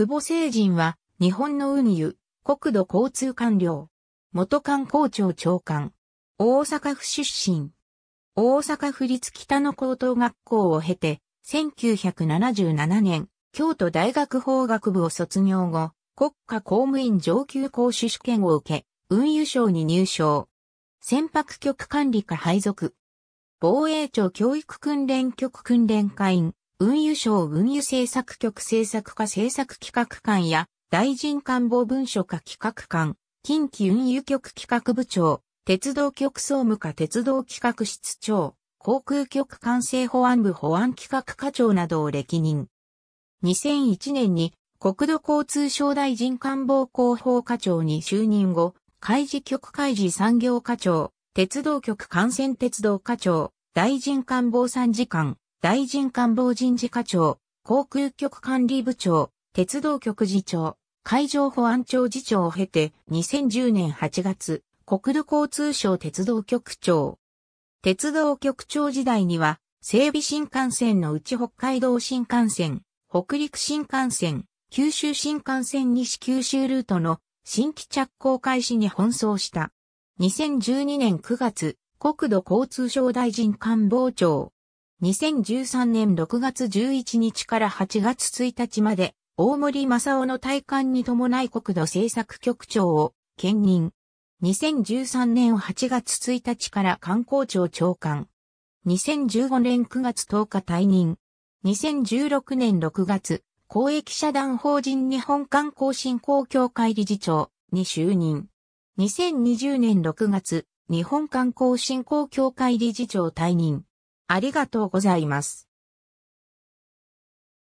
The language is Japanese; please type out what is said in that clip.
久保成人は、日本の運輸、国土交通官僚。元官校長長官。大阪府出身。大阪府立北野高等学校を経て、1977年、京都大学法学部を卒業後、国家公務員上級講師試験を受け、運輸省に入省。船舶局管理課配属。防衛庁教育訓練局訓練課員、運輸省運輸政策局政策課政策企画官や、大臣官房文書課企画官、近畿運輸局企画部長、鉄道局総務課鉄道企画室長、航空局管制保安部保安企画課長などを歴任。2001年に国土交通省大臣官房広報課長に就任後、海事局海事産業課長、鉄道局幹線鉄道課長、大臣官房参事官、大臣官房人事課長、航空局管理部長、鉄道局次長、海上保安庁次長を経て2010年8月、国土交通省鉄道局長。鉄道局長時代には、整備新幹線のうち北海道新幹線、北陸新幹線、九州新幹線西九州ルートの新規着工開始に奔走した。2012年9月、国土交通省大臣官房長。2013年6月11日から8月1日まで、大森正夫の退官に伴い国土政策局長を兼任。2013年8月1日から観光庁長官。2015年9月10日退任。2016年6月、公益社団法人日本観光振興協会理事長に就任。2020年6月、日本観光振興協会理事長退任。ありがとうございます。